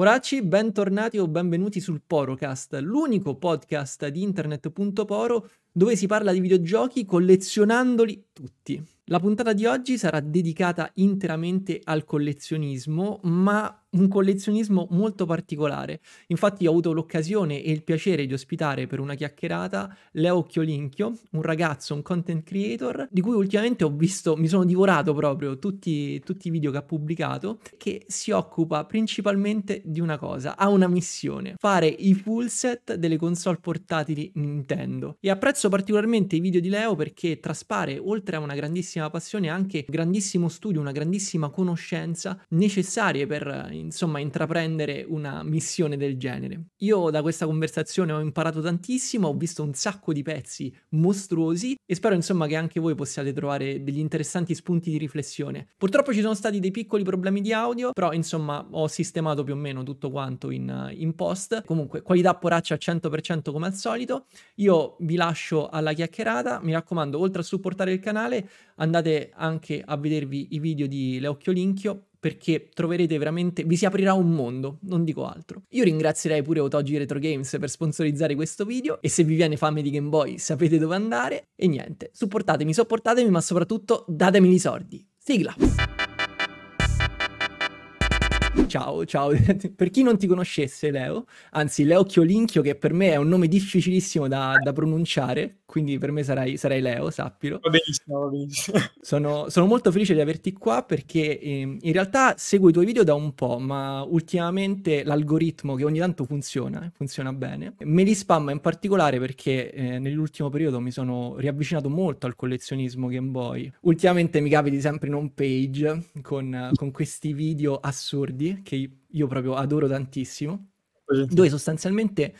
Poracci, bentornati o benvenuti sul Porocast, l'unico podcast di internet.poro dove si parla di videogiochi collezionandoli tutti. La puntata di oggi sarà dedicata interamente al collezionismo, ma un collezionismo molto particolare. Infatti ho avuto l'occasione e il piacere di ospitare per una chiacchierata Leo Chiolinchio, un ragazzo, un content creator, di cui ultimamente ho visto, mi sono divorato proprio tutti, tutti i video che ha pubblicato, che si occupa principalmente di una cosa, ha una missione, fare i full set delle console portatili Nintendo. E apprezzo particolarmente i video di Leo perché traspare, oltre a una grandissima grandissima passione e anche grandissimo studio, una grandissima conoscenza necessarie per eh, insomma intraprendere una missione del genere. Io da questa conversazione ho imparato tantissimo, ho visto un sacco di pezzi mostruosi e spero insomma che anche voi possiate trovare degli interessanti spunti di riflessione. Purtroppo ci sono stati dei piccoli problemi di audio, però insomma ho sistemato più o meno tutto quanto in, eh, in post. Comunque qualità poraccia al 100% come al solito. Io vi lascio alla chiacchierata, mi raccomando oltre a supportare il canale andate andate anche a vedervi i video di Leocchio Occhiolinchio perché troverete veramente, vi si aprirà un mondo, non dico altro. Io ringrazierei pure Otogi Retro Games per sponsorizzare questo video e se vi viene fame di Game Boy sapete dove andare e niente, supportatemi, sopportatemi ma soprattutto datemi i soldi. Sigla! ciao, ciao. per chi non ti conoscesse, Leo, anzi, Leo Chiolinchio, che per me è un nome difficilissimo da, da pronunciare, quindi per me sarai, sarai Leo, sappilo. Va benissimo, va benissimo. Sono, sono, molto felice di averti qua perché eh, in realtà seguo i tuoi video da un po', ma ultimamente l'algoritmo che ogni tanto funziona, eh, funziona bene, me li spamma in particolare perché eh, nell'ultimo periodo mi sono riavvicinato molto al collezionismo Game Boy. Ultimamente mi capiti sempre in home page con, con questi video assurdi che io proprio adoro tantissimo, sì. dove sostanzialmente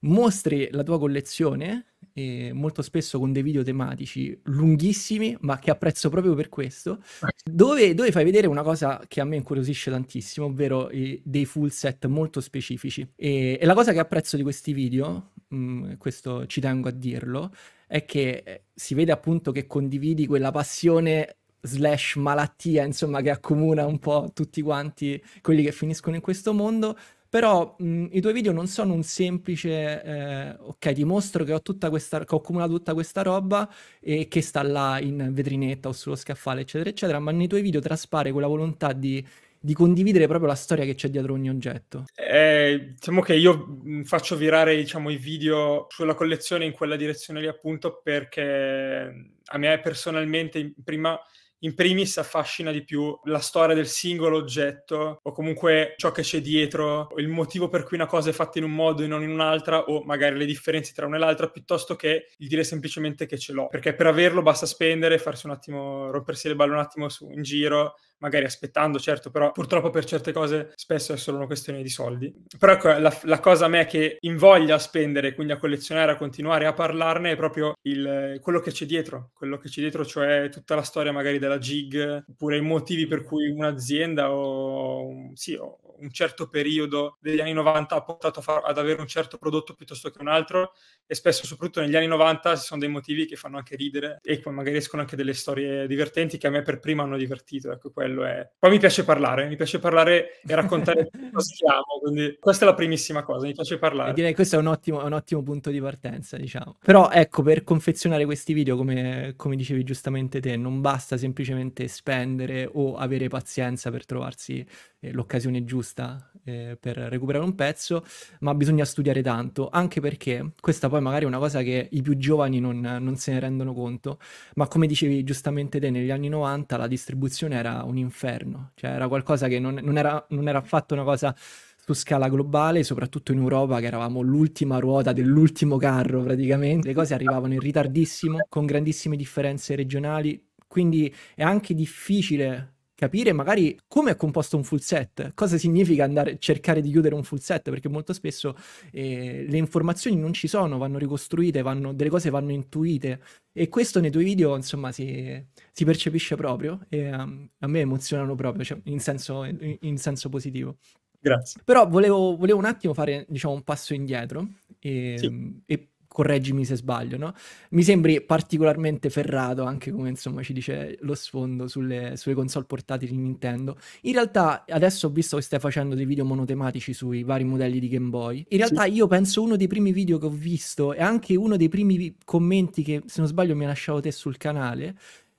mostri la tua collezione, eh, molto spesso con dei video tematici lunghissimi, ma che apprezzo proprio per questo, dove, dove fai vedere una cosa che a me incuriosisce tantissimo, ovvero eh, dei full set molto specifici. E, e, la cosa che apprezzo di questi video, mh, mm, questo ci tengo a dirlo, è che eh, si vede appunto che condividi quella passione slash malattia, insomma, che accomuna un po' tutti quanti quelli che finiscono in questo mondo. Però mh, i tuoi video non sono un semplice, eh, ok, dimostro che ho, tutta questa, che ho accumulato tutta questa roba e che sta là in vetrinetta o sullo scaffale, eccetera, eccetera, ma nei tuoi video traspare quella volontà di di condividere proprio la storia che c'è dietro ogni oggetto. Eh, diciamo che io faccio virare diciamo, i video sulla collezione in quella direzione lì appunto perché a me personalmente prima in primis affascina di più la storia del singolo oggetto o comunque ciò che c'è dietro, il motivo per cui una cosa è fatta in un modo e non in un'altra o magari le differenze tra una e l'altra piuttosto che il dire semplicemente che ce l'ho. Perché per averlo basta spendere, farsi un attimo, rompersi le balle un attimo su, in giro, magari aspettando, certo, però purtroppo per certe cose spesso è solo una questione di soldi. Però ecco, la, la cosa a me che invoglia a spendere, quindi a collezionare, a continuare a parlarne, è proprio il, quello che c'è dietro, quello che c'è dietro, cioè tutta la storia magari della gig, oppure i motivi per cui un'azienda o, sì, o un certo periodo degli anni 90 ha portato far, ad avere un certo prodotto piuttosto che un altro e spesso soprattutto negli anni 90 ci sono dei motivi che fanno anche ridere e poi magari escono anche delle storie divertenti che a me per prima hanno divertito, ecco quello è. Poi mi piace parlare, mi piace parlare e raccontare cosa siamo, quindi questa è la primissima cosa, mi piace parlare. E direi che questo è un ottimo, un ottimo punto di partenza, diciamo. Però ecco, per confezionare questi video, come, come dicevi giustamente te, non basta semplicemente spendere o avere pazienza per trovarsi l'occasione giusta eh, per recuperare un pezzo, ma bisogna studiare tanto, anche perché questa poi magari è una cosa che i più giovani non, non se ne rendono conto, ma come dicevi giustamente te, negli anni 90 la distribuzione era un inferno, cioè era qualcosa che non, non, era, non era affatto una cosa su scala globale, soprattutto in Europa, che eravamo l'ultima ruota dell'ultimo carro praticamente. Le cose arrivavano in ritardissimo, con grandissime differenze regionali, quindi è anche difficile capire magari come è composto un full set, cosa significa andare a cercare di chiudere un full set, perché molto spesso eh, le informazioni non ci sono, vanno ricostruite, vanno, delle cose vanno intuite e questo nei tuoi video insomma si, si percepisce proprio e um, a me emozionano proprio, cioè, in, senso, in, in senso positivo. Grazie. Però volevo, volevo, un attimo fare diciamo, un passo indietro ehm, e, sì. e correggimi se sbaglio, no? Mi sembri particolarmente ferrato anche come insomma ci dice lo sfondo sulle, sulle console portatili di Nintendo. In realtà adesso ho visto che stai facendo dei video monotematici sui vari modelli di Game Boy. In realtà sì. io penso uno dei primi video che ho visto e anche uno dei primi commenti che se non sbaglio mi ha lasciato te sul canale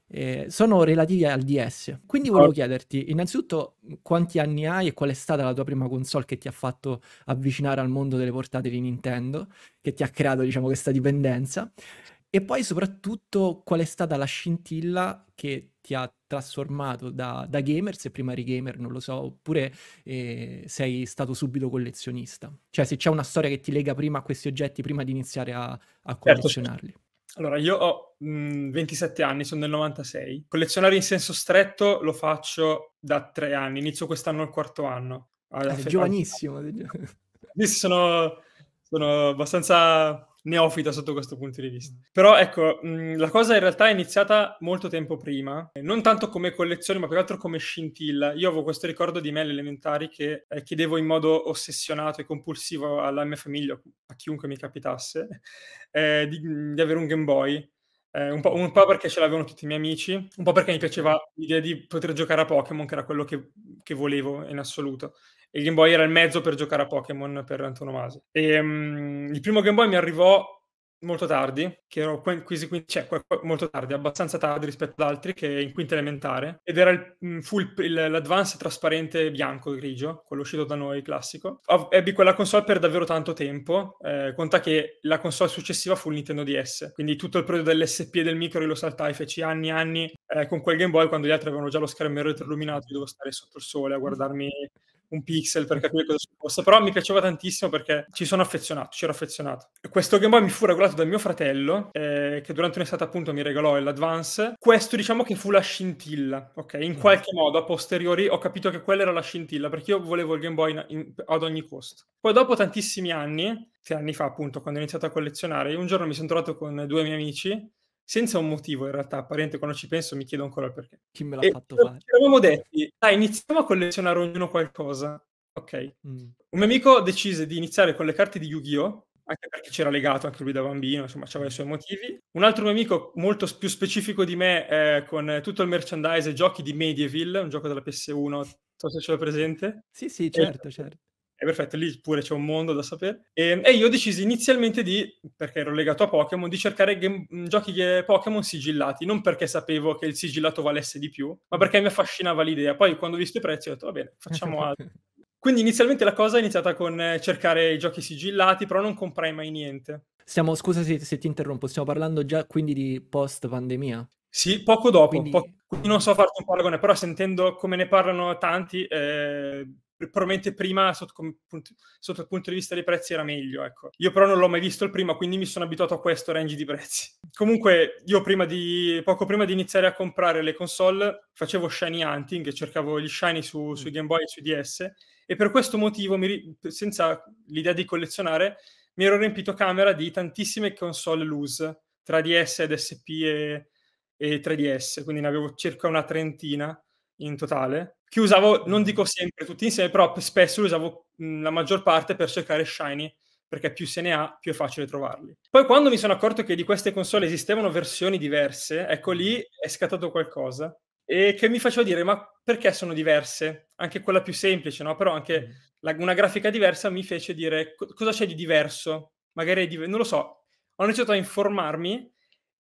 eh, sono relativi al DS. Quindi volevo chiederti, innanzitutto, quanti anni hai e qual è stata la tua prima console che ti ha fatto avvicinare al mondo delle portatili Nintendo, che ti ha creato, diciamo, questa dipendenza? E poi soprattutto qual è stata la scintilla che ti ha trasformato da, da gamer, se prima eri gamer, non lo so, oppure eh, sei stato subito collezionista? Cioè se c'è una storia che ti lega prima a questi oggetti prima di iniziare a, a certo, collezionarli. Certo. Allora, io ho mh, mm, 27 anni, sono del 96. Collezionare in senso stretto lo faccio da tre anni, inizio quest'anno al quarto anno. Alla eh, fe- giovanissimo. Sì, sono, sono abbastanza neofita sotto questo punto di vista. Però ecco, mh, mm, la cosa in realtà è iniziata molto tempo prima, non tanto come collezione, ma più che altro come scintilla. Io avevo questo ricordo di me alle elementari che eh, chiedevo in modo ossessionato e compulsivo alla mia famiglia, a chiunque mi capitasse, eh, di, di, avere un Game Boy. Eh, un, po', un, po', perché ce l'avevano tutti i miei amici, un po' perché mi piaceva l'idea di poter giocare a Pokémon, che era quello che, che volevo in assoluto. E il Game Boy era il mezzo per giocare a Pokémon per antonomasia. E, um, il primo Game Boy mi arrivò molto tardi, che ero quasi quinta, cioè molto tardi, abbastanza tardi rispetto ad altri che in quinta elementare, ed era il, mm, fu il, il, l'advance trasparente bianco-grigio, quello uscito da noi classico. Ebbi quella console per davvero tanto tempo, eh, conta che la console successiva fu il Nintendo DS, quindi tutto il periodo dell'SP e del micro io lo saltai, feci anni e anni eh, con quel Game Boy quando gli altri avevano già lo schermo retroilluminato, io dovevo stare sotto il sole a guardarmi un pixel per capire cosa si possa, però mi piaceva tantissimo perché ci sono affezionato, ci affezionato. Questo Game Boy mi fu regolato da mio fratello, eh, che durante un'estate appunto mi regalò l'Advance. Questo diciamo che fu la scintilla, ok? In mm. qualche modo, a posteriori, ho capito che quella era la scintilla, perché io volevo il Game Boy in, in, ad ogni costo. Poi dopo tantissimi anni, tre anni fa appunto, quando ho iniziato a collezionare, un giorno mi sono trovato con due miei amici senza un motivo in realtà apparente, quando ci penso mi chiedo ancora perché. Chi me l'ha e fatto fare? Ci eravamo detti, dai, iniziamo a collezionare ognuno qualcosa. Ok. Mm. Un mio amico decise di iniziare con le carte di Yu-Gi-Oh! anche perché c'era legato anche lui da bambino, insomma, aveva i suoi motivi. Un altro mio amico, molto più specifico di me, eh, con tutto il merchandise, giochi di Medieval, un gioco della PS1, non so se ce l'ho presente. Sì, sì, certo, e, certo. certo è perfetto, lì pure c'è un mondo da sapere. E, ehm, e io ho deciso inizialmente di, perché ero legato a Pokémon, di cercare game, giochi Pokémon sigillati, non perché sapevo che il sigillato valesse di più, ma perché mi affascinava l'idea. Poi quando ho visto i prezzi ho detto, va bene, facciamo altro. Quindi inizialmente la cosa è iniziata con eh, cercare i giochi sigillati, però non comprai mai niente. Stiamo, scusa se, se ti interrompo, stiamo parlando già quindi di post pandemia? Sì, poco dopo. Quindi... Po- non so farti un paragone, però sentendo come ne parlano tanti, eh, probabilmente prima sotto, sotto, il punto di vista dei prezzi era meglio ecco. io però non l'ho mai visto il prima quindi mi sono abituato a questo range di prezzi comunque io prima di, poco prima di iniziare a comprare le console facevo shiny hunting cercavo gli shiny su, mm. sui Game Boy e su DS e per questo motivo mi, senza l'idea di collezionare mi ero riempito camera di tantissime console loose tra DS ed SP e, e 3DS quindi ne avevo circa una trentina in totale, che usavo, non dico sempre tutti insieme, però spesso li usavo mhmm, la maggior parte per cercare shiny, perché più se ne ha, più è facile trovarli. Poi quando mi sono accorto che di queste console esistevano versioni diverse, ecco lì è scattato qualcosa e che mi faceva dire ma perché sono diverse? Anche quella più semplice, no? Però anche la, una grafica diversa mi fece dire cosa c'è di diverso? Magari, di, non lo so, ho iniziato a informarmi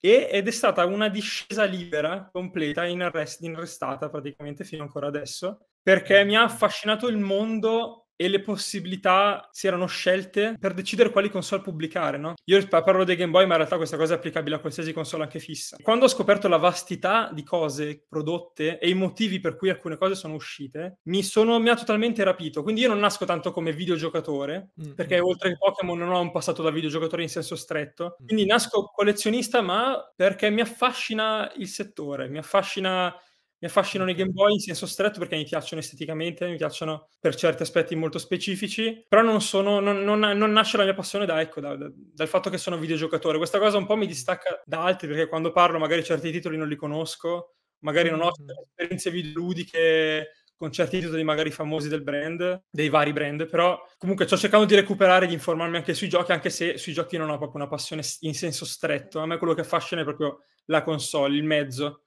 e, ed è stata una discesa libera, completa, inarrest- inarrestata praticamente fino ancora adesso, perché mi ha affascinato il mondo e le possibilità si erano scelte per decidere quali console pubblicare, no? Io parlo dei Game Boy, ma in realtà questa cosa è applicabile a qualsiasi console anche fissa. Quando ho scoperto la vastità di cose prodotte e i motivi per cui alcune cose sono uscite, mi, sono, mi ha totalmente rapito. Quindi io non nasco tanto come videogiocatore, mm-hmm. perché oltre che Pokémon non ho un passato da videogiocatore in senso stretto. Mm. Quindi nasco collezionista, ma perché mi affascina il settore, mi affascina mi affascinano i Game Boy in senso stretto perché mi piacciono esteticamente, mi piacciono per certi aspetti molto specifici, però non, sono, non, non, non nasce la mia passione da, ecco, da, da, dal fatto che sono videogiocatore. Questa cosa un po' mi distacca da altri perché quando parlo magari certi titoli non li conosco, magari non ho mm-hmm. esperienze videoludiche con certi titoli magari famosi del brand, dei vari brand, però comunque sto cercando di recuperare, di informarmi anche sui giochi, anche se sui giochi non ho proprio una passione in senso stretto, a me quello che affascina è proprio la console, il mezzo,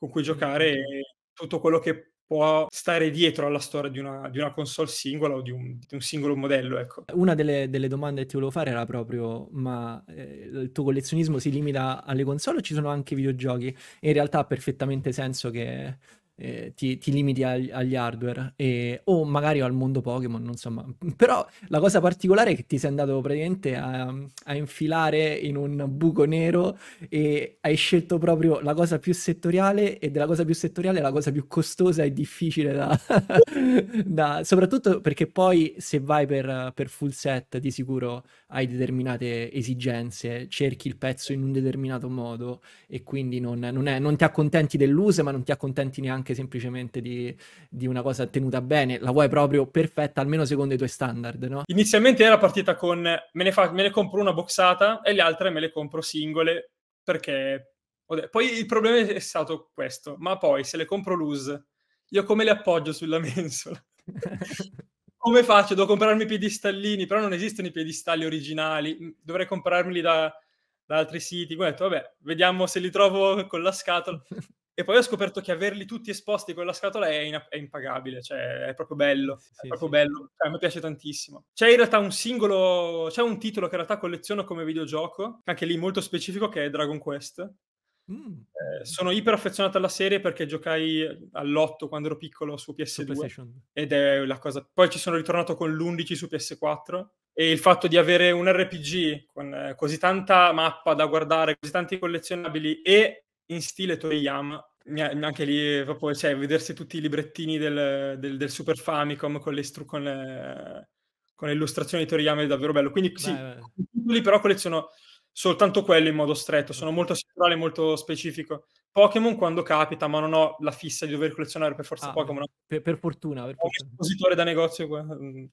con cui giocare tutto quello che può stare dietro alla storia di una, di una console singola o di un, di un singolo modello. Ecco. Una delle, delle, domande che ti volevo fare era proprio, ma eh, il tuo collezionismo si limita alle console o ci sono anche videogiochi? in realtà ha perfettamente senso che eh, ti, ti, limiti ag- agli hardware e, o magari al mondo Pokémon, insomma. però la cosa particolare è che ti sei andato praticamente a, a, infilare in un buco nero e hai scelto proprio la cosa più settoriale e della cosa più settoriale la cosa più costosa e difficile da... da... soprattutto perché poi se vai per, per full set di sicuro hai determinate esigenze, cerchi il pezzo in un determinato modo e quindi non, non, è, non ti accontenti dell'use ma non ti accontenti neanche anche semplicemente di, di, una cosa tenuta bene, la vuoi proprio perfetta, almeno secondo i tuoi standard, no? Inizialmente era partita con me ne, fa, me ne compro una boxata e le altre me le compro singole, perché... Poi il problema è stato questo, ma poi se le compro loose, io come le appoggio sulla mensola? come faccio? Devo comprarmi i piedistallini, però non esistono i piedistalli originali, dovrei comprarmeli da, da altri siti. Ho detto, vabbè, vediamo se li trovo con la scatola. E poi ho scoperto che averli tutti esposti con la scatola è, in- è impagabile, cioè è proprio bello, sì, è proprio sì. bello, cioè, a me piace tantissimo. C'è in realtà un singolo, c'è un titolo che in realtà colleziono come videogioco, anche lì molto specifico, che è Dragon Quest. Mm. Eh, sono iper affezionato alla serie perché giocai all'otto quando ero piccolo su PS2 ed è la cosa. Poi ci sono ritornato con l'11 su PS4 e il fatto di avere un RPG con eh, così tanta mappa da guardare, così tanti collezionabili e in stile Toriyama anche lì, proprio, cioè, vedersi tutti i librettini del, del, del Super Famicom con le, stru- con, le, eh, con le illustrazioni di Toriyama è davvero bello. Quindi sì, beh, beh. però colleziono soltanto quello in modo stretto, sono molto settoriale, molto specifico. Pokémon quando capita, ma non ho la fissa di dover collezionare per forza ah, Pokémon. Per, per, fortuna, per fortuna. un espositore da negozio, mm,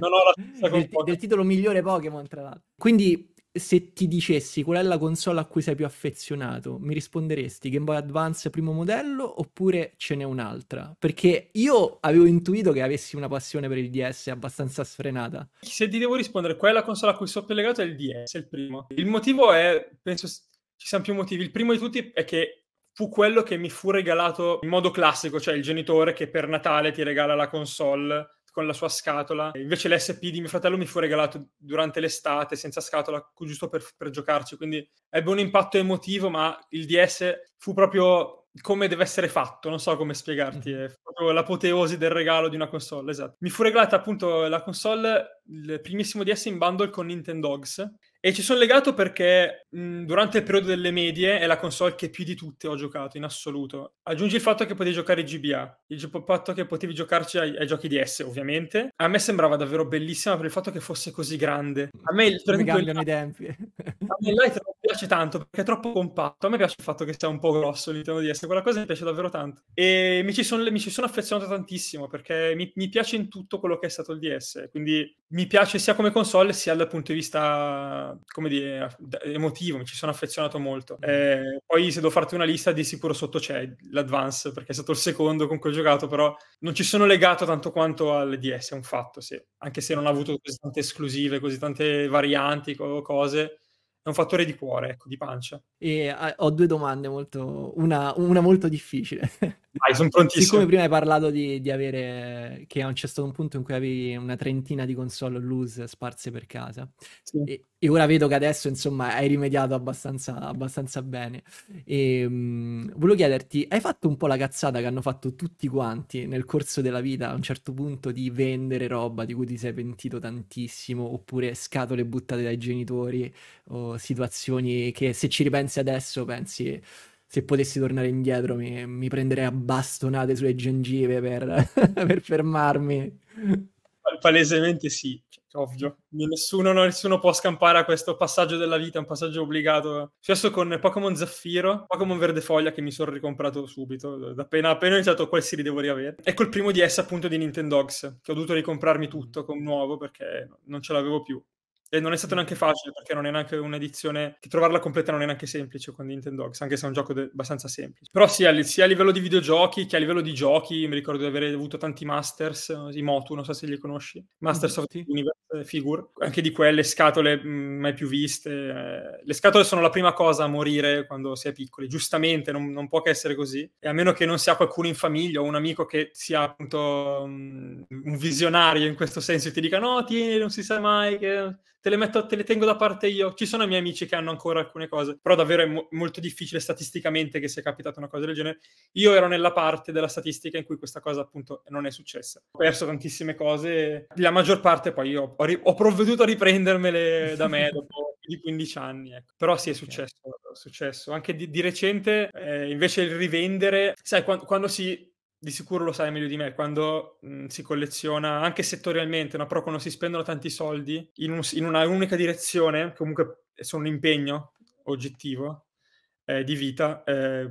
non ho la fissa con del, Pokémon. del titolo migliore Pokémon, tra l'altro. Quindi se ti dicessi qual è la console a cui sei più affezionato, mi risponderesti Game Boy Advance primo modello oppure ce n'è un'altra? Perché io avevo intuito che avessi una passione per il DS abbastanza sfrenata. Se ti devo rispondere, qual è la console a cui sono più legato? È il DS, il primo. Il motivo è, penso ci siano più motivi. Il primo di tutti è che fu quello che mi fu regalato in modo classico, cioè il genitore che per Natale ti regala la console con la sua scatola. Invece l'SP di mio fratello mi fu regalato durante l'estate senza scatola, giusto per, per giocarci. Quindi ebbe un impatto emotivo, ma il DS fu proprio come deve essere fatto, non so come spiegarti, mm-hmm. è proprio l'apoteosi del regalo di una console, esatto. Mi fu regalata appunto la console, il primissimo DS in bundle con Nintendogs, e ci sono legato perché mh, mhmm, durante il periodo delle medie è la console che più di tutte ho giocato in assoluto. Aggiungi il fatto che potevi giocare GBA, il fatto che potevi giocarci ai, ai giochi DS ovviamente. A me sembrava davvero bellissima per il fatto che fosse così grande. A me il Mi cambiano i tempi. A me Light non piace tanto perché è troppo compatto. A me piace il fatto che sia un po' grosso all'interno di S, quella cosa mi piace davvero tanto. E mi ci, son, mi ci sono affezionato tantissimo perché mi, mi piace in tutto quello che è stato il DS. Quindi mi piace sia come console sia dal punto di vista come dire emotivo, mi ci sono affezionato molto. Mm. Eh, poi se devo farti una lista di sicuro sotto c'è l'Advance perché è stato il secondo con cui ho giocato, però non ci sono legato tanto quanto al DS, è un fatto, sì. Anche se non ha avuto così tante esclusive, così tante varianti, cose, è un fattore di cuore, ecco, di pancia. E eh, ho due domande, molto, una, una molto difficile. Vai, sono prontissimo. Siccome prima hai parlato di, di avere, che a un certo punto in cui avevi una trentina di console loose sparse per casa, sì. e, e ora vedo che adesso insomma hai rimediato abbastanza, abbastanza bene. E, ehm, mh, volevo chiederti, hai fatto un po' la cazzata che hanno fatto tutti quanti nel corso della vita a un certo punto di vendere roba di cui ti sei pentito tantissimo, oppure scatole buttate dai genitori, o situazioni che se ci ripensi adesso pensi se potessi tornare indietro mi, mi, prenderei a bastonate sulle gengive per, per fermarmi. Palesemente sì ovvio. Nessuno, nessuno, può scampare a questo passaggio della vita, è un passaggio obbligato. Successo con Pokémon Zaffiro, Pokémon Verde Foglia che mi sono ricomprato subito, appena, appena ho iniziato quel si li devo riavere. E col primo DS appunto di Nintendogs, che ho dovuto ricomprarmi tutto con nuovo perché non ce l'avevo più. E non è stato neanche facile perché non è neanche un'edizione che trovarla completa non è neanche semplice con Nintendo Dogs, anche se è un gioco de- abbastanza semplice. Però sì, sia a livello di videogiochi che a livello di giochi, mi ricordo di aver avuto tanti Masters, eh, i Motu, non so se li conosci, Masters mm, of the Universe Figure, anche di quelle scatole mm, mai più viste. Eh. le scatole sono la prima cosa a morire quando si è piccoli, giustamente, non, non può che essere così. E a meno che non sia qualcuno in famiglia o un amico che sia appunto mm, un visionario in questo senso e ti dica no, tieni, non si sa mai che te le, metto, te le tengo da parte io. Ci sono i miei amici che hanno ancora alcune cose, però davvero è mo- molto difficile statisticamente che sia capitata una cosa del genere. Io ero nella parte della statistica in cui questa cosa appunto non è successa. Ho perso tantissime cose, la maggior parte poi io ho, ri- ho provveduto a riprendermele da me dopo di 15 anni. Ecco. Però sì, è successo, okay. è successo. Anche di, di recente, eh, invece il rivendere, sai, quando, quando si di sicuro lo sai meglio di me, quando mh, si colleziona anche settorialmente, no? però quando si spendono tanti soldi in, un, in una unica direzione, comunque sono un impegno oggettivo eh, di vita, eh,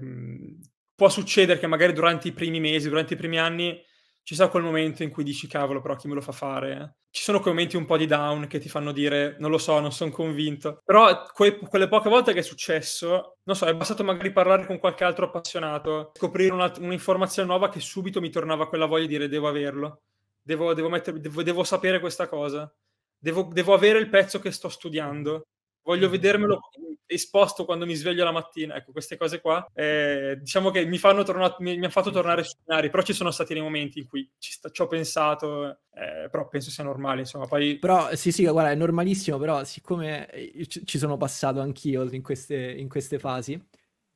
può succedere che magari durante i primi mesi, durante i primi anni ci sarà quel momento in cui dici cavolo, però chi me lo fa fare? Ci sono quei momenti un po' di down che ti fanno dire non lo so, non sono convinto. Però que- quelle poche volte che è successo, non so, è bastato magari parlare con qualche altro appassionato, scoprire una- un'informazione nuova che subito mi tornava quella voglia di dire devo averlo, devo, devo, mettermi, devo, devo sapere questa cosa, devo avere il pezzo che sto studiando voglio mm. vedermelo esposto quando mi sveglio la mattina. Ecco, queste cose qua, eh, diciamo che mi, fanno torna- mi, mi hanno fatto tornare sui binari, però ci sono stati dei momenti in cui ci, sta- ci ho pensato, eh, però penso sia normale, insomma. Poi... Però, sì, sì, guarda, è normalissimo, però siccome eh, ci sono passato anch'io in queste, in queste fasi,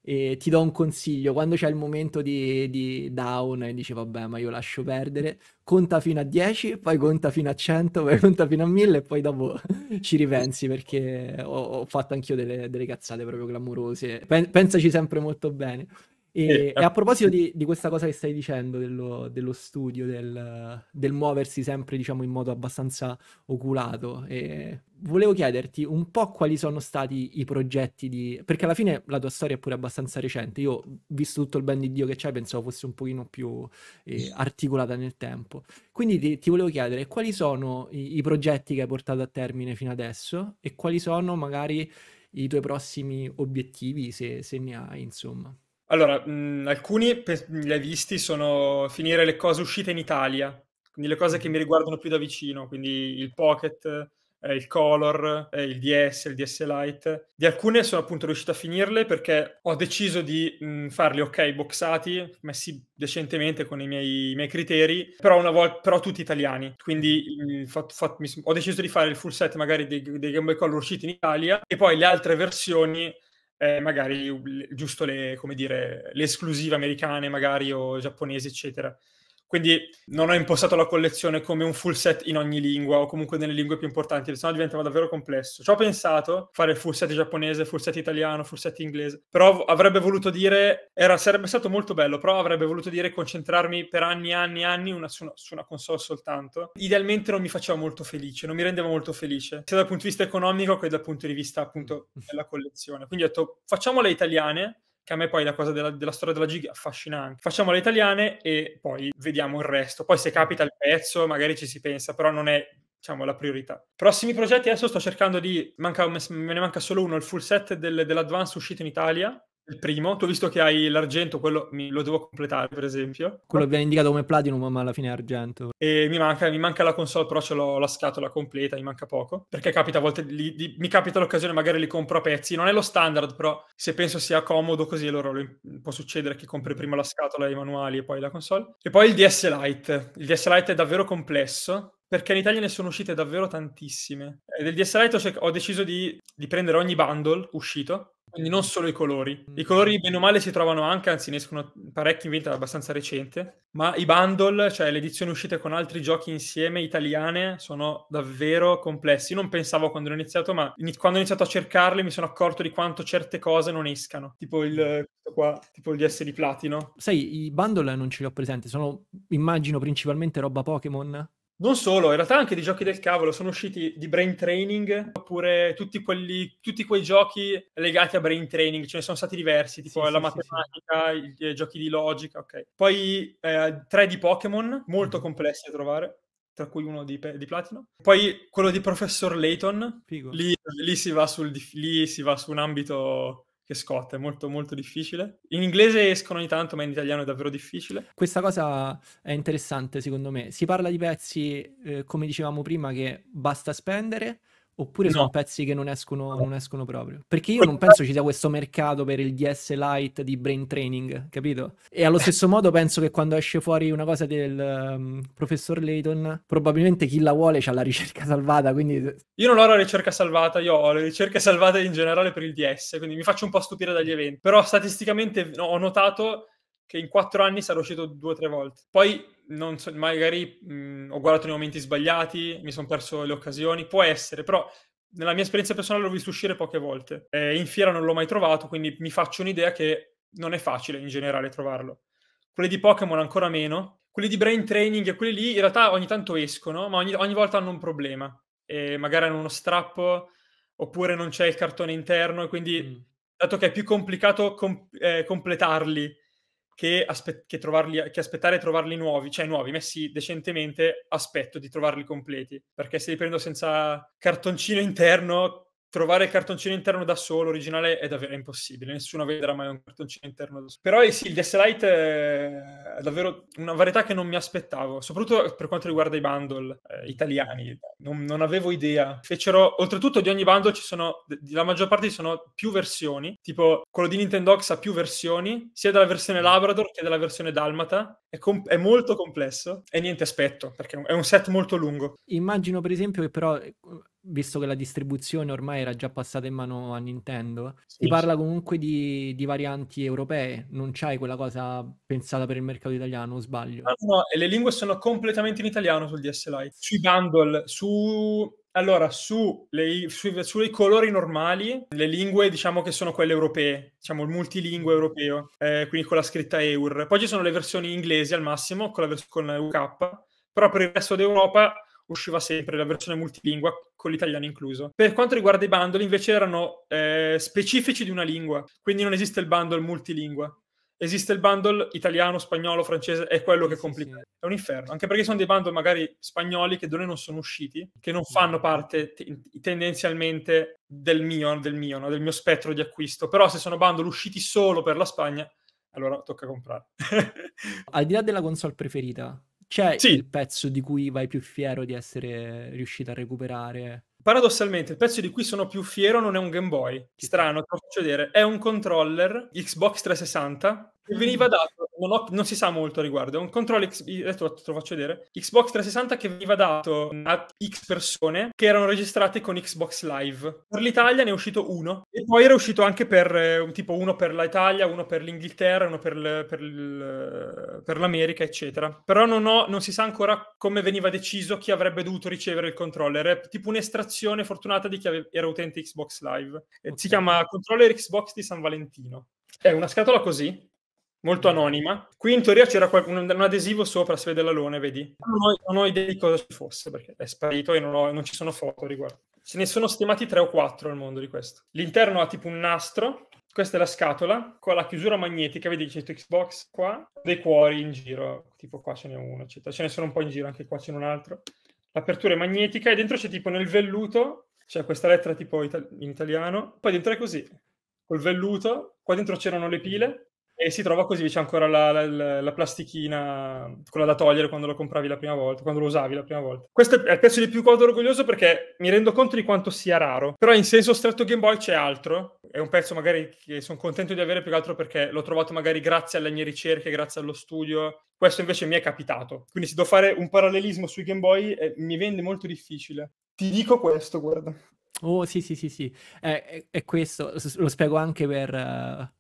e ti do un consiglio, quando c'è il momento di, di down e dici vabbè ma io lascio perdere, conta fino a 10, poi conta fino a 100, poi conta fino a 1000 e poi dopo ci ripensi perché ho, ho fatto anch'io delle, delle, cazzate proprio clamorose, Pen- pensaci sempre molto bene. E, e, a proposito di, di, questa cosa che stai dicendo, dello, dello studio, del, del, muoversi sempre diciamo, in modo abbastanza oculato, volevo chiederti un po' quali sono stati i progetti di... perché alla fine la tua storia è pure abbastanza recente, io visto tutto il ben di Dio che c'è pensavo fosse un pochino più eh, articolata nel tempo, quindi ti, ti volevo chiedere quali sono i, i progetti che hai portato a termine fino adesso e quali sono magari i tuoi prossimi obiettivi, se, se ne hai, insomma. Allora, mh, alcuni li hai visti sono finire le cose uscite in Italia, quindi le cose che mi mm. riguardano più da vicino, quindi il Pocket, eh, il Color, eh, il DS, il DS Lite. Di alcune sono appunto riuscito a finirle perché ho deciso di mh, farli ok boxati, messi decentemente con i miei, i miei criteri, però, una vol- però tutti italiani. Quindi mm. mh, fat- fat- mi- ho deciso di fare il full set magari dei, dei Game Boy Color usciti in Italia e poi le altre versioni eh, magari giusto le, come dire, le esclusive americane magari o giapponesi eccetera. Quindi non ho impostato la collezione come un full set in ogni lingua o comunque nelle lingue più importanti, sennò diventava davvero complesso. Ci ho pensato fare full set giapponese, full set italiano, full set inglese, però avrebbe voluto dire, era, sarebbe stato molto bello, però avrebbe voluto dire concentrarmi per anni e anni e anni una, su, una, su, una, console soltanto. Idealmente non mi faceva molto felice, non mi rendeva molto felice, sia dal punto di vista economico che dal punto di vista appunto mm. della collezione. Quindi ho detto facciamo le italiane che a me poi la cosa della, della storia della giga affascina anche. Facciamo le italiane e poi vediamo il resto. Poi se capita il pezzo magari ci si pensa, però non è diciamo, la priorità. Prossimi progetti, adesso sto cercando di... Manca, me ne manca solo uno, il full set del, dell'Advance uscito in Italia, il primo, tu visto che hai l'argento, quello mi, lo devo completare per esempio. Quello viene indicato come platinum, ma alla fine è argento. E mi manca, mi manca la console, però ce l'ho la scatola completa, mi manca poco. Perché capita a volte, li, li, mi capita l'occasione, magari li compro a pezzi. Non è lo standard, però se penso sia comodo così, allora può succedere che compri prima la scatola, i manuali e poi la console. E poi il DS Lite. Il DS Lite è davvero complesso perché in Italia ne sono uscite davvero tantissime. E del DS Lite ho, ho deciso di, di prendere ogni bundle uscito, quindi non solo i colori. I mm. colori, bene o male, si trovano anche, anzi, ne escono parecchi in vendita abbastanza recente. Ma i bundle, cioè le edizioni uscite con altri giochi insieme italiane, sono davvero complessi. non pensavo quando ho iniziato, ma in- quando ho iniziato a cercarle mi sono accorto di quanto certe cose non escano. Tipo il qua, tipo il DS di Platino. Sai, i bundle non ce li ho presenti, sono immagino principalmente roba Pokémon. Non solo, in realtà anche di giochi del cavolo sono usciti di brain training oppure tutti, quelli, tutti quei giochi legati a brain training, ce ne sono stati diversi, tipo sì, la sì, matematica, sì. I, i, giochi di logica, ok. Poi eh, tre di Pokémon, molto mm complessi da trovare, tra cui uno di, di, Platino. Poi quello di Professor Layton, lì, lì, si va sul, lì si va su un ambito che Scott, è molto molto difficile. In inglese escono ogni tanto, ma in italiano è davvero difficile. Questa cosa è interessante secondo me. Si parla di pezzi, eh, come dicevamo prima, che basta spendere, Oppure no. sono pezzi che non escono, non escono, proprio. Perché io non penso ci sia questo mercato per il DS Lite di brain training, capito? E allo eh. stesso modo penso che quando esce fuori una cosa del um, professor Layton, probabilmente chi la vuole ha la ricerca salvata, quindi... Io non ho la ricerca salvata, io ho le ricerche salvate in generale per il DS, quindi mi faccio un po' stupire dagli eventi. Però statisticamente no, ho notato che in quattro anni sarà uscito due o tre volte. Poi non so, magari mh, mhmm, ho guardato nei momenti sbagliati, mi sono perso le occasioni, può essere, però nella mia esperienza personale l'ho visto uscire poche volte. Eh, in fiera non l'ho mai trovato, quindi mi faccio un'idea che non è facile in generale trovarlo. Quelli di Pokémon ancora meno, quelli di Brain Training e quelli lì in realtà ogni tanto escono, ma ogni, ogni volta hanno un problema. E magari hanno uno strappo, oppure non c'è il cartone interno, e quindi, mm. dato che è più complicato com- eh, completarli che, aspe- che, trovarli, che aspettare trovarli nuovi, cioè nuovi messi decentemente, aspetto di trovarli completi, perché se li prendo senza cartoncino interno trovare il cartoncino interno da solo originale è davvero impossibile, nessuno vedrà mai un cartoncino interno da solo. Però eh, sì, il DS Lite eh, è davvero una varietà che non mi aspettavo, soprattutto per quanto riguarda i bundle eh, italiani, non, non, avevo idea. Fecero, oltretutto di ogni bundle ci sono, la maggior parte ci sono più versioni, tipo quello di Nintendo X ha più versioni, sia della versione Labrador che della versione Dalmata, è, comp- è molto complesso e niente aspetto, perché è un set molto lungo. Immagino per esempio che però eh, visto che la distribuzione ormai era già passata in mano a Nintendo, sì. si parla comunque di, di, varianti europee, non c'hai quella cosa pensata per il mercato italiano, o sbaglio? Ah, no, e le lingue sono completamente in italiano sul DS Lite, sui bundle, su... Allora, su le, sui, sui, colori normali, le lingue diciamo che sono quelle europee, diciamo il multilingue europeo, eh, quindi con la scritta EUR. Poi ci sono le versioni inglesi al massimo, con la versione UK, però per il resto d'Europa usciva sempre la versione multilingua con l'italiano incluso. Per quanto riguarda i bundle invece erano eh, specifici di una lingua, quindi non esiste il bundle multilingua. Esiste il bundle italiano, spagnolo, francese, è quello che è complicato. È un inferno, anche perché sono dei bundle magari spagnoli che da noi non sono usciti, che non fanno parte te- tendenzialmente del mio, del mio, no? del mio spettro di acquisto. Però se sono bundle usciti solo per la Spagna, allora tocca comprare. Al di là della console preferita, c'è sì. il pezzo di cui vai più fiero di essere riuscito a recuperare? Paradossalmente, il pezzo di cui sono più fiero non è un Game Boy. Strano, te lo faccio vedere. È un controller Xbox 360 veniva dato, non, ho, non, si sa molto a riguardo, è un controllo, adesso te lo faccio vedere, Xbox 360 che veniva dato a X persone che erano registrate con Xbox Live. Per l'Italia ne è uscito uno e poi era uscito anche per eh, tipo uno per l'Italia, uno per l'Inghilterra, uno per, l, per, l, eh, per l'America, eccetera. Però non, ho, non, si sa ancora come veniva deciso chi avrebbe dovuto ricevere il controller, è tipo un'estrazione fortunata di chi aveva, era utente Xbox Live. Eh, okay. Si chiama controller Xbox di San Valentino. È una scatola così, molto mm. anonima. Qui in teoria c'era qualcuno, un adesivo sopra, si vede l'alone, vedi? Non ho, non ho idea di cosa ci fosse, perché è sparito e non, ho, non ci sono foto riguardo. Ce ne sono stimati tre o quattro al mondo di questo. L'interno ha tipo un nastro, questa è la scatola con la chiusura magnetica, vedi c'è Xbox qua, dei cuori in giro, tipo qua ce n'è uno, eccetera. ce ne sono un po' in giro, anche qua ce n'è un altro. L'apertura è magnetica e dentro c'è tipo nel velluto, c'è questa lettera tipo in italiano, poi dentro è così, col velluto, qua dentro c'erano le pile, e si trova così, c'è ancora la, la, la, plastichina, quella da togliere quando lo compravi la prima volta, quando lo usavi la prima volta. Questo è il pezzo di più godo orgoglioso perché mi rendo conto di quanto sia raro. Però in senso stretto Game Boy c'è altro. È un pezzo magari che sono contento di avere più che altro perché l'ho trovato magari grazie alle mie ricerche, grazie allo studio. Questo invece mi è capitato. Quindi se devo fare un parallelismo sui Game Boy eh, mi vende molto difficile. Ti dico questo, guarda. Oh sì sì sì sì, eh, è, è questo, lo spiego anche per,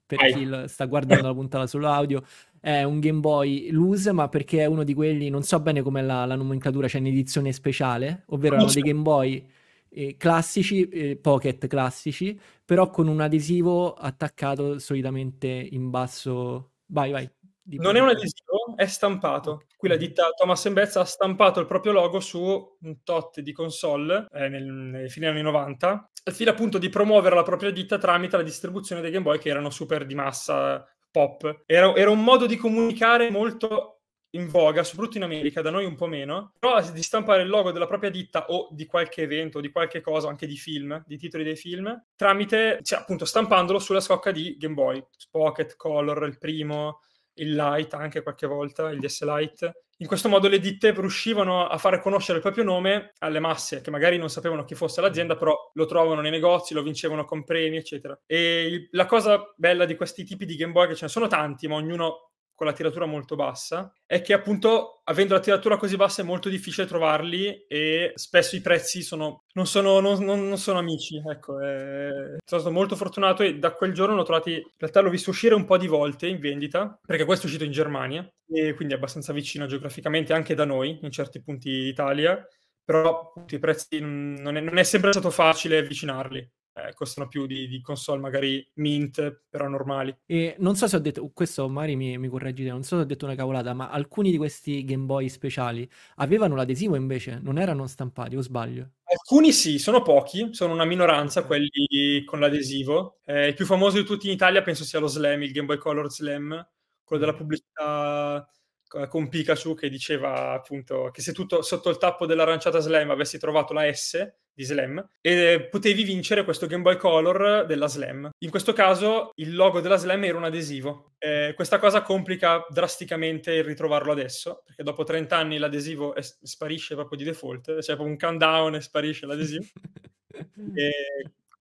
per chi sta guardando la puntata sull'audio, è un Game Boy loose ma perché è uno di quelli, non so bene com'è la, la nomenclatura, c'è cioè un'edizione speciale, ovvero erano dei Game Boy eh, classici, eh, pocket classici, però con un adesivo attaccato solitamente in basso, vai vai non è un adesivo, è stampato. Qui la mm. ditta Thomas Bezza ha stampato il proprio logo su un tot di console eh, nel, nel fine anni 90, al fine appunto di promuovere la propria ditta tramite la distribuzione dei Game Boy che erano super di massa, pop. Era, era un modo di comunicare molto in voga, soprattutto in America, da noi un po' meno, però di stampare il logo della propria ditta o di qualche evento, di qualche cosa, anche di film, di titoli dei film, tramite, cioè appunto stampandolo sulla scocca di Game Boy, Pocket, Color, il primo, il Lite anche qualche volta, il DS Lite. In questo modo le ditte riuscivano a far conoscere il proprio nome alle masse che magari non sapevano chi fosse l'azienda, però lo trovavano nei negozi, lo vincevano con premi, eccetera. E la cosa bella di questi tipi di Game Boy, che ce ne sono tanti, ma ognuno con la tiratura molto bassa è che appunto avendo la tiratura così bassa è molto difficile trovarli e spesso i prezzi sono, non, sono, non, non, non, sono amici. Ecco, è... sono stato molto fortunato e da quel giorno l'ho trovato, in realtà l'ho visto uscire un po' di volte in vendita perché questo è uscito in Germania e quindi è abbastanza vicino geograficamente anche da noi in certi punti d'Italia però appunto, i prezzi non è, non è sempre stato facile avvicinarli eh, costano più di, di, console magari mint, però normali. E non so se ho detto, questo Mari mi, mi correggi, non so se ho detto una cavolata, ma alcuni di questi Game Boy speciali avevano l'adesivo invece, non erano stampati o sbaglio? Alcuni sì, sono pochi, sono una minoranza quelli con l'adesivo. Eh, il più famoso di tutti in Italia penso sia lo Slam, il Game Boy Color Slam, quello della mm. pubblicità eh, con Pikachu che diceva appunto che se tutto sotto il tappo dell'aranciata Slam avessi trovato la S di Slam e eh, potevi vincere questo Game Boy Color della Slam. In questo caso il logo della Slam era un adesivo. Eh, questa cosa complica drasticamente il ritrovarlo adesso, perché dopo 30 anni l'adesivo è, sparisce proprio di default, c'è cioè proprio un countdown e sparisce l'adesivo. e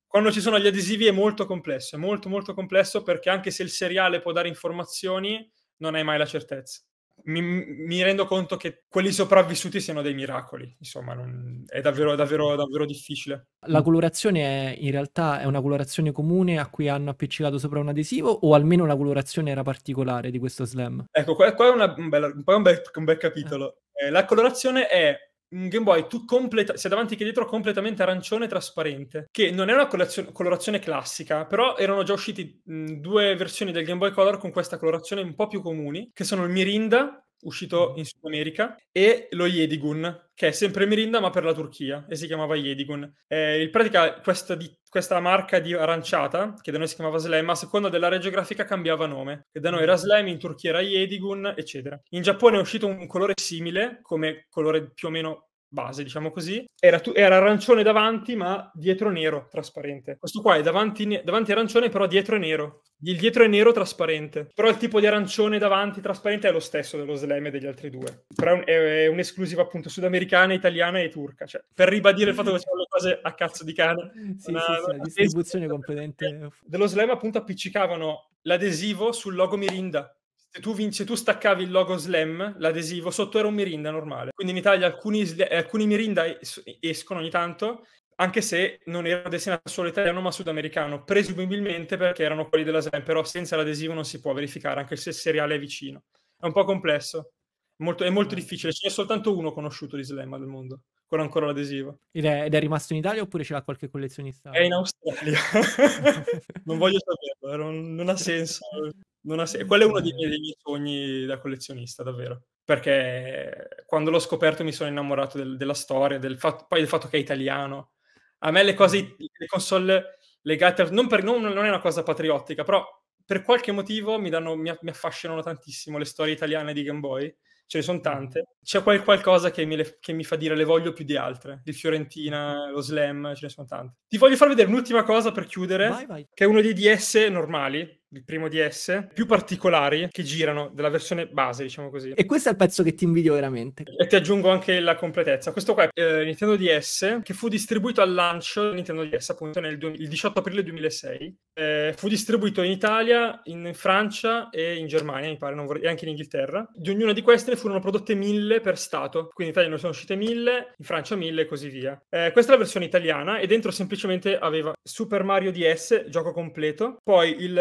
quando ci sono gli adesivi è molto complesso, è molto molto complesso perché anche se il seriale può dare informazioni, non hai mai la certezza mi, mi, rendo conto che quelli sopravvissuti siano dei miracoli. Insomma, non, è davvero, davvero, davvero difficile. La colorazione è, in realtà è una colorazione comune a cui hanno appiccicato sopra un adesivo, o almeno la colorazione era particolare di questo slam? Ecco, qua, qua è una, un, bella, un, bel, un, bel, capitolo. Eh. Eh, la colorazione è un Game Boy tu completa- sia davanti che dietro completamente arancione e trasparente, che non è una colazio- colorazione classica, però erano già usciti mh, due versioni del Game Boy Color con questa colorazione un po' più comuni, che sono il Mirinda uscito in Sud America, e lo Yedigun, che è sempre Mirinda ma per la Turchia, e si chiamava Yedigun. Eh, in pratica questa, di, questa, marca di aranciata, che da noi si chiamava Slam, a seconda dell'area geografica cambiava nome, che da noi era mm. Slam, in Turchia era Yedigun, eccetera. In Giappone è uscito un colore simile, come colore più o meno base, diciamo così, era, tu- era, arancione davanti ma dietro nero, trasparente. Questo qua è davanti, ne- davanti arancione però dietro è nero. Il dietro è nero trasparente, però il tipo di arancione davanti trasparente è lo stesso dello slam e degli altri due. Però è, un'esclusiva appunto sudamericana, italiana e turca, cioè, per ribadire il fatto che sono le cose a cazzo di cane. Sì, una, sì, sì, una distribuzione completamente... Dello slam appunto appiccicavano l'adesivo sul logo Mirinda, se tu, vinci, tu staccavi il logo Slam, l'adesivo, sotto era un Mirinda normale. Quindi in Italia alcuni, alcuni Mirinda escono ogni tanto, anche se non erano destinati solo italiano ma sudamericano, presumibilmente perché erano quelli della Slam, però senza l'adesivo non si può verificare, anche se il seriale è vicino. È un po' complesso, molto, è molto mm. difficile, ce n'è soltanto uno conosciuto di Slam al mondo con ancora l'adesivo. Ed è, ed è, rimasto in Italia oppure ce l'ha qualche collezionista? È in Australia. non voglio saperlo, non, non ha senso. Non ha senso. Quello è uno dei miei, dei miei sogni da collezionista, davvero perché quando l'ho scoperto mi sono innamorato del, della storia, del fatto, poi del fatto che è italiano. A me le cose, le console legate, non, per, non, non è una cosa patriottica, però per qualche motivo mi, danno, mi, mi, affascinano tantissimo le storie italiane di Game Boy, ce ne sono tante. C'è quel qualcosa che mi, le, che mi fa dire le voglio più di altre, il Fiorentina, lo Slam, ce ne sono tante. Ti voglio far vedere un'ultima cosa per chiudere, vai, vai. che è uno dei DS normali, il primo DS, più particolari che girano della versione base, diciamo così. E questo è il pezzo che ti invidio veramente. E ti aggiungo anche la completezza. Questo qua è eh, Nintendo DS, che fu distribuito al lancio Nintendo DS, appunto nel du- 18 aprile 2006. Eh, fu distribuito in Italia, in Francia e in Germania, mi pare, vor- e anche in Inghilterra. Di ognuna di queste ne furono prodotte mille per stato, quindi in Italia ne sono uscite mille, in Francia mille e così via. Eh, questa è la versione italiana e dentro semplicemente aveva Super Mario DS, gioco completo, poi il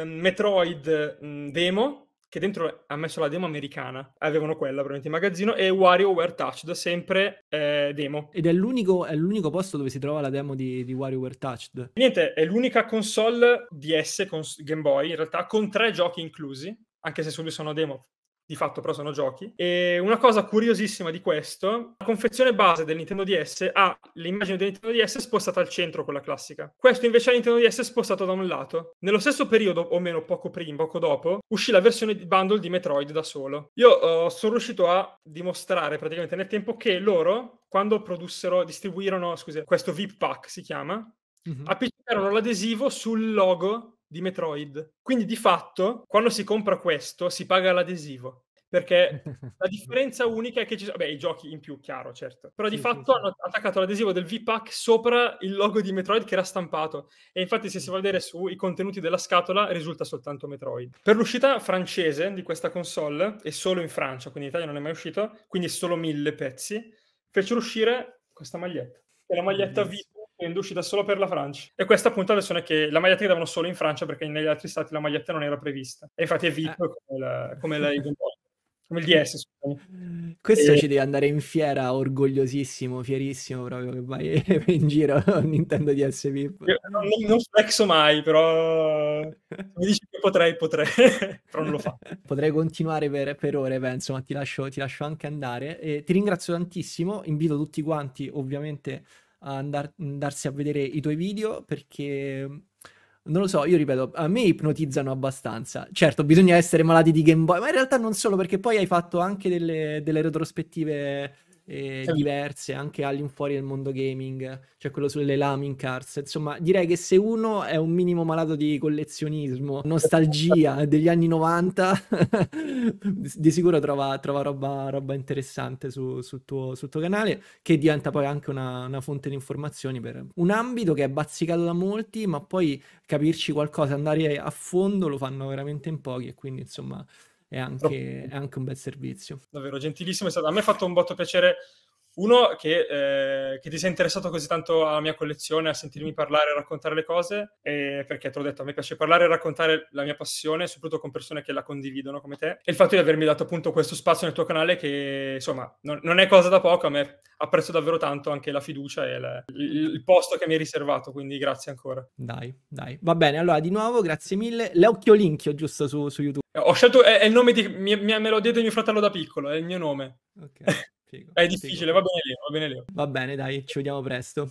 eh, Metroid mh, mm, demo, che dentro ha messo la demo americana, avevano quella probabilmente in magazzino, e WarioWare Touched, sempre eh, demo. Ed è l'unico, è l'unico, posto dove si trova la demo di, di WarioWare Touched. Niente, è l'unica console DS, con Game Boy in realtà, con tre giochi inclusi, anche se subito sono demo, di fatto però sono giochi. E una cosa curiosissima di questo, la confezione base del Nintendo DS ha l'immagine del Nintendo DS spostata al centro, con la classica. Questo invece ha il Nintendo DS spostato da un lato. Nello stesso periodo, o meno poco prima, poco dopo, uscì la versione bundle di Metroid da solo. Io uh, sono riuscito a dimostrare praticamente nel tempo che loro, quando produssero, distribuirono, scusate, questo VIP pack si chiama, mm-hmm. appiccicarono l'adesivo sul logo di Metroid. Quindi di fatto, quando si compra questo, si paga l'adesivo. Perché la differenza unica è che ci sono... Beh, i giochi in più, chiaro, certo. Però sì, di fatto sì, hanno attaccato l'adesivo del V-Pack sopra il logo di Metroid che era stampato. E infatti se si va a vedere sui contenuti della scatola, risulta soltanto Metroid. Per l'uscita francese di questa console, e solo in Francia, quindi in Italia non è mai uscito, quindi solo mille pezzi, fecero uscire questa maglietta. È la maglietta V Nintendo uscita solo per la Francia. E questa appunto è la versione che la maglietta che davano solo in Francia perché negli altri stati la maglietta non era prevista. E infatti è eh. VIP ah. come, la, come, la, come il DS. Questo e... ci devi andare in fiera orgogliosissimo, fierissimo proprio che vai in giro Nintendo DS VIP. Io, non, non flexo mai, però mi dici che potrei, potrei, però non lo fa. Potrei continuare per, per ore, penso, ma ti lascio, ti lascio anche andare. E ti ringrazio tantissimo, invito tutti quanti ovviamente a andar- andarsi a vedere i tuoi video perché non lo so, io ripeto, a me ipnotizzano abbastanza. Certo, bisogna essere malati di Game Boy, ma in realtà non solo, perché poi hai fatto anche delle, delle retrospettive eh, diverse anche all'infuori del mondo gaming, cioè quello sulle Lamin Cars. Insomma, direi che se uno è un minimo malato di collezionismo, nostalgia degli anni 90, di sicuro trova, trova roba, roba, interessante su, sul, tuo, sul, tuo, canale, che diventa poi anche una, una, fonte di informazioni per un ambito che è bazzicato da molti, ma poi capirci qualcosa, andare a fondo lo fanno veramente in pochi e quindi insomma è anche, è anche un bel servizio. Davvero gentilissimo, è stato. a me ha fatto un botto piacere uno, che, eh, che, ti sei interessato così tanto alla mia collezione, a sentirmi parlare e raccontare le cose, eh, perché te l'ho detto, a me piace parlare e raccontare la mia passione, soprattutto con persone che la condividono come te, e il fatto di avermi dato appunto questo spazio nel tuo canale che, insomma, non, non è cosa da poco, a me apprezzo davvero tanto anche la fiducia e la, il, il, posto che mi hai riservato, quindi grazie ancora. Dai, dai, va bene, allora di nuovo grazie mille. L'occhio Linchio, giusto, su, su YouTube. Eh, ho scelto, è, è il nome di, mi, mi, me lo diede mio fratello da piccolo, è il mio nome. Ok. Figo. È difficile, Figo. va bene Leo, va bene Leo. Va bene, dai, ci vediamo presto.